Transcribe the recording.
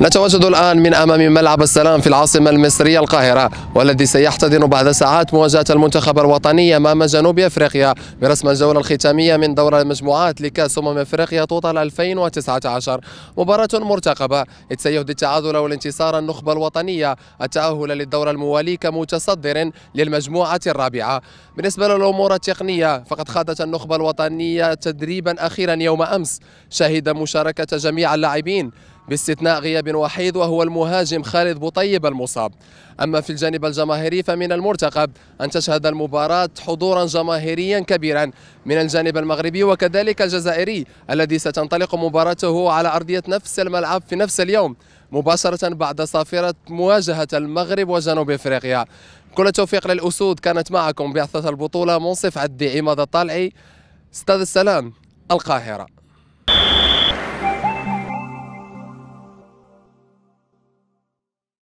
نتواجد الآن من أمام ملعب السلام في العاصمة المصرية القاهرة والذي سيحتضن بعد ساعات مواجهة المنتخب الوطني أمام جنوب أفريقيا برسم الجولة الختامية من دور المجموعات لكأس أمم أفريقيا توتال 2019 مباراة مرتقبة إذ سيهدي التعادل والانتصار النخبة الوطنية التأهل للدورة الموالي كمتصدر للمجموعة الرابعة بالنسبة للأمور التقنية فقد خاضت النخبة الوطنية تدريبا أخيرا يوم أمس شهد مشاركة جميع اللاعبين باستثناء غياب وحيد وهو المهاجم خالد بوطيب المصاب أما في الجانب الجماهيري فمن المرتقب أن تشهد المباراة حضورا جماهيريا كبيرا من الجانب المغربي وكذلك الجزائري الذي ستنطلق مباراته على أرضية نفس الملعب في نفس اليوم مباشرة بعد صافرة مواجهة المغرب وجنوب إفريقيا كل التوفيق للأسود كانت معكم بعثة البطولة منصف عدي عماد الطالعي استاذ السلام القاهرة